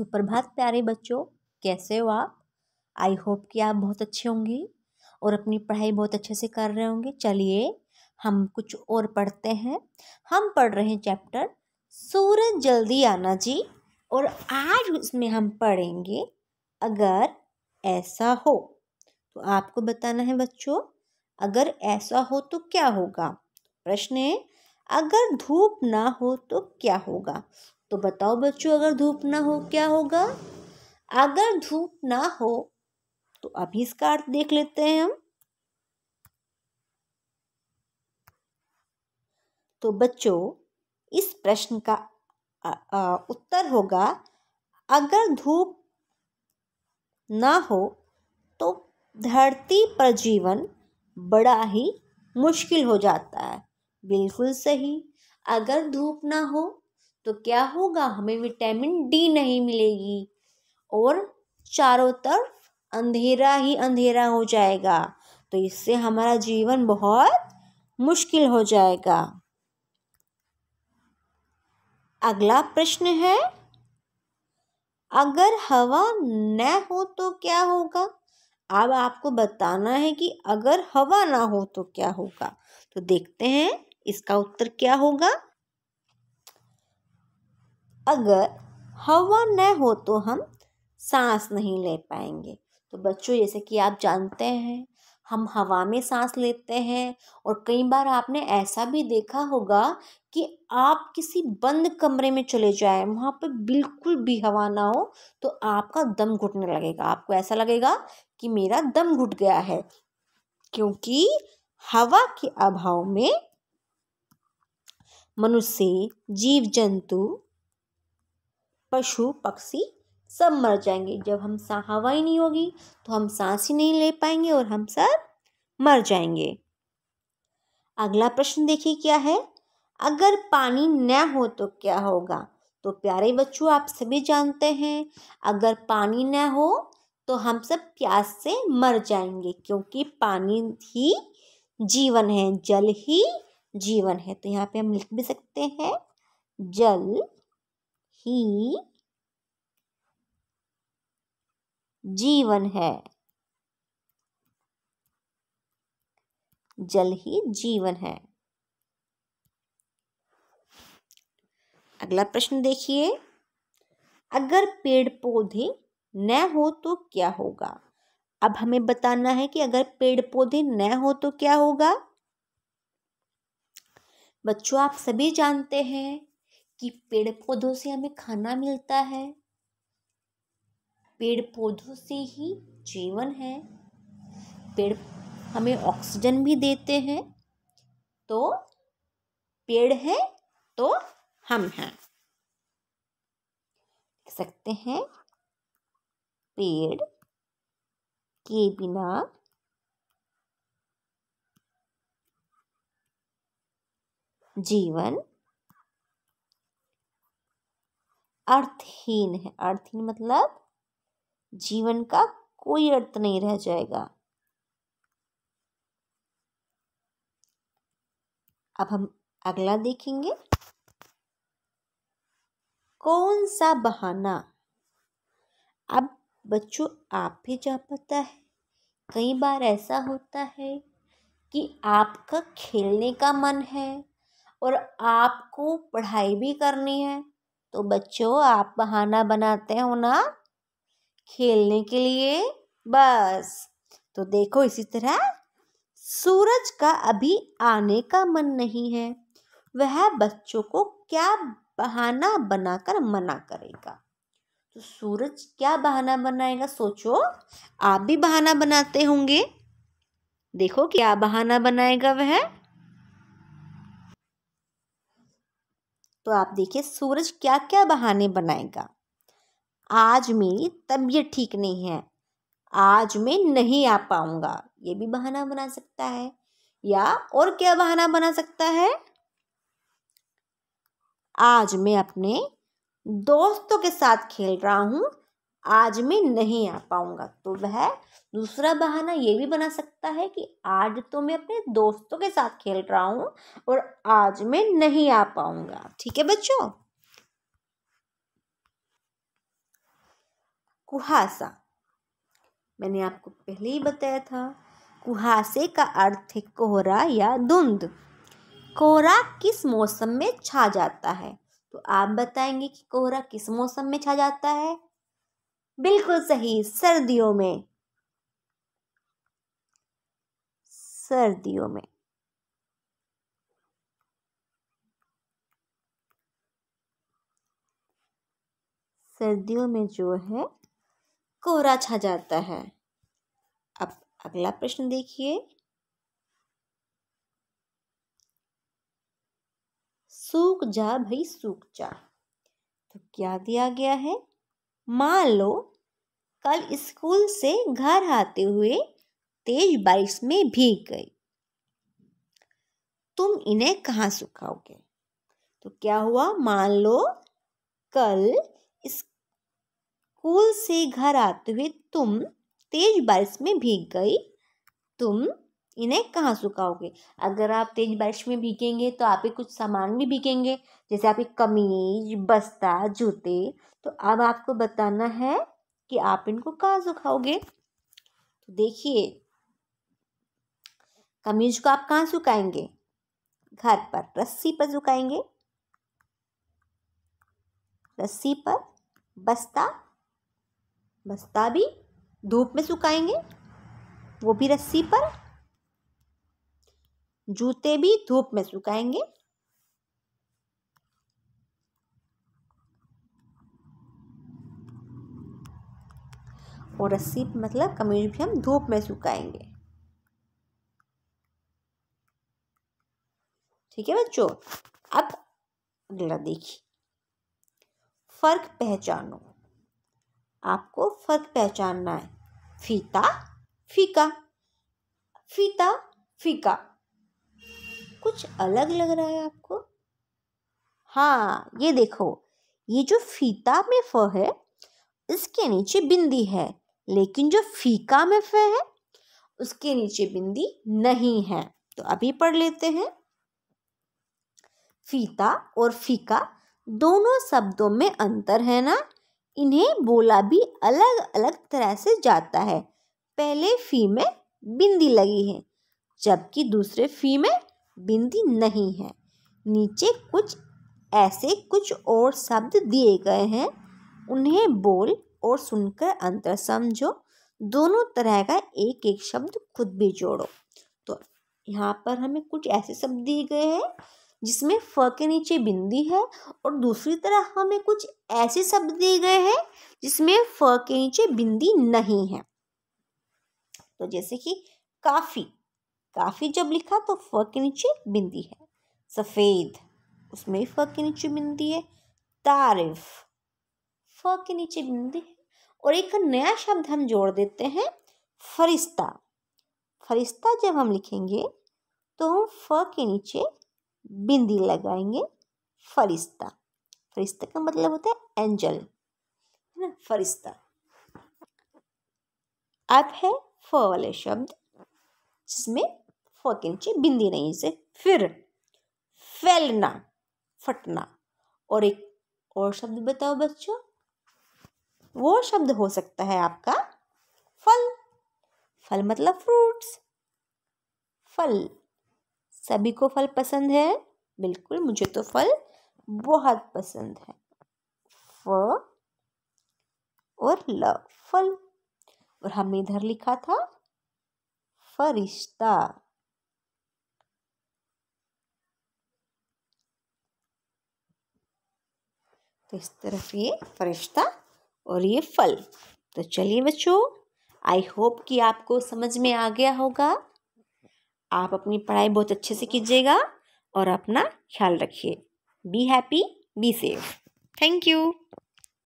सुप्रभात प्यारे बच्चों कैसे हो आप आई होप कि आप बहुत अच्छे होंगे और अपनी पढ़ाई बहुत अच्छे से कर रहे होंगे चलिए हम कुछ और पढ़ते हैं हम पढ़ रहे हैं चैप्टर सूरज जल्दी आना जी और आज उसमें हम पढ़ेंगे अगर ऐसा हो तो आपको बताना है बच्चों अगर ऐसा हो तो क्या होगा प्रश्न है अगर धूप ना हो तो क्या होगा तो बताओ बच्चों अगर धूप ना हो क्या होगा अगर धूप ना हो तो अभी इसका अर्थ देख लेते हैं हम तो बच्चों इस प्रश्न का आ, आ, उत्तर होगा अगर धूप ना हो तो धरती पर जीवन बड़ा ही मुश्किल हो जाता है बिल्कुल सही अगर धूप ना हो तो क्या होगा हमें विटामिन डी नहीं मिलेगी और चारों तरफ अंधेरा ही अंधेरा हो जाएगा तो इससे हमारा जीवन बहुत मुश्किल हो जाएगा अगला प्रश्न है अगर हवा न हो तो क्या होगा अब आपको बताना है कि अगर हवा ना हो तो क्या होगा तो देखते हैं इसका उत्तर क्या होगा अगर हवा न हो तो हम सांस नहीं ले पाएंगे तो बच्चों जैसे कि आप जानते हैं हम हवा में सांस लेते हैं और कई बार आपने ऐसा भी देखा होगा कि आप किसी बंद कमरे में चले जाएं वहाँ पर बिल्कुल भी हवा ना हो तो आपका दम घुटने लगेगा आपको ऐसा लगेगा कि मेरा दम घुट गया है क्योंकि हवा के अभाव में मनुष्य जीव जंतु पशु पक्षी सब मर जाएंगे जब हम हवा ही नहीं होगी तो हम सांस ही नहीं ले पाएंगे और हम सब मर जाएंगे अगला प्रश्न देखिए क्या है अगर पानी न हो तो क्या होगा तो प्यारे बच्चों आप सभी जानते हैं अगर पानी न हो तो हम सब प्यास से मर जाएंगे क्योंकि पानी ही जीवन है जल ही जीवन है तो यहाँ पे हम लिख भी सकते हैं जल ही जीवन है जल ही जीवन है अगला प्रश्न देखिए अगर पेड़ पौधे न हो तो क्या होगा अब हमें बताना है कि अगर पेड़ पौधे न हो तो क्या होगा बच्चों आप सभी जानते हैं कि पेड़ पौधों से हमें खाना मिलता है पेड़ पौधों से ही जीवन है पेड़ हमें ऑक्सीजन भी देते हैं तो पेड़ है तो हम हैं सकते हैं पेड़ के बिना जीवन अर्थहीन है अर्थहीन मतलब जीवन का कोई अर्थ नहीं रह जाएगा अब हम अगला देखेंगे कौन सा बहाना अब बच्चों आप भी जा पता है कई बार ऐसा होता है कि आपका खेलने का मन है और आपको पढ़ाई भी करनी है तो बच्चों आप बहाना बनाते हो ना खेलने के लिए बस तो देखो इसी तरह सूरज का अभी आने का मन नहीं है वह बच्चों को क्या बहाना बनाकर मना करेगा तो सूरज क्या बहाना बनाएगा सोचो आप भी बहाना बनाते होंगे देखो क्या बहाना बनाएगा वह तो आप देखिए सूरज क्या क्या बहाने बनाएगा आज मेरी तबीयत ठीक नहीं है आज मैं नहीं आ पाऊंगा ये भी बहाना बना सकता है या और क्या बहाना बना सकता है आज मैं अपने दोस्तों के साथ खेल रहा हूं आज मैं नहीं आ पाऊंगा तो वह दूसरा बहाना ये भी बना सकता है कि आज तो मैं अपने दोस्तों के साथ खेल रहा हूँ और आज मैं नहीं आ पाऊंगा ठीक है बच्चों कुहासा मैंने आपको पहले ही बताया था कुहासे का अर्थ है कोहरा या धुंध कोहरा किस मौसम में छा जाता है तो आप बताएंगे कि कोहरा किस मौसम में छा जाता है बिल्कुल सही सर्दियों में सर्दियों में सर्दियों में जो है कोहरा छा जाता है अब अगला प्रश्न देखिए सूख जा भाई सूख जा तो क्या दिया गया है मान लो कल स्कूल से घर आते हुए तेज बारिश में भीग गई तुम इन्हें कहाँ सुखाओगे तो क्या हुआ मान लो कल स्कूल से घर आते हुए तुम तेज बारिश में भीग गई तुम इन्हें कहाँ सुखाओगे अगर आप तेज़ बारिश में भीगेंगे तो आप कुछ सामान भी भीगेंगे जैसे आपकी कमीज बस्ता जूते तो अब आपको बताना है कि आप इनको कहाँ सुखाओगे तो देखिए कमीज को आप कहाँ सुखाएंगे घर पर रस्सी पर सुखाएंगे रस्सी पर बस्ता बस्ता भी धूप में सुखाएंगे वो भी रस्सी पर जूते भी धूप में सुखाएंगे और रस्सी मतलब कमीज भी हम धूप में सुखाएंगे ठीक है बच्चों अब अगला देखिए फ़र्क पहचानो आपको फ़र्क पहचानना है फीता फीका फीता फीका कुछ अलग लग रहा है आपको हाँ ये देखो ये जो फीता में फ है इसके नीचे बिंदी है लेकिन जो फीका में फ है उसके नीचे बिंदी नहीं है तो अभी पढ़ लेते हैं फीता और फीका दोनों शब्दों में अंतर है ना इन्हें बोला भी अलग अलग तरह से जाता है पहले फी में बिंदी लगी है जबकि दूसरे फी में बिंदी नहीं है नीचे कुछ ऐसे कुछ और शब्द दिए गए हैं उन्हें बोल और सुनकर अंतर समझो दोनों तरह का एक एक शब्द खुद भी जोड़ो तो यहाँ पर हमें कुछ ऐसे शब्द दिए गए हैं जिसमें फ के नीचे बिंदी है और दूसरी तरह हमें कुछ ऐसे शब्द दिए गए हैं जिसमें फ के नीचे बिंदी नहीं है तो जैसे कि काफ़ी काफ़ी जब लिखा तो फ के नीचे बिंदी है सफ़ेद उसमें भी फ के नीचे बिंदी है तारिफ फ के नीचे बिंदी है और एक नया शब्द हम जोड़ देते हैं फरिश्ता फरिश्ता जब हम लिखेंगे तो हम फ के नीचे बिंदी लगाएंगे फरिश्ता फरिश्ता का मतलब होता है एंजल है ना फरिश्ता अब है फ वाले शब्द जिसमें फोक इंची बिंदी नहीं से फिर फैलना फटना और एक और शब्द बताओ बच्चों वो शब्द हो सकता है आपका फल फल मतलब फ्रूट्स फल सभी को फल पसंद है बिल्कुल मुझे तो फल बहुत पसंद है फ और ल फल और हमने इधर लिखा था फरिश्ता तो इस तरफ ये फरिश्ता और ये फल तो चलिए बच्चों आई होप कि आपको समझ में आ गया होगा आप अपनी पढ़ाई बहुत अच्छे से कीजिएगा और अपना ख्याल रखिए be happy be safe thank you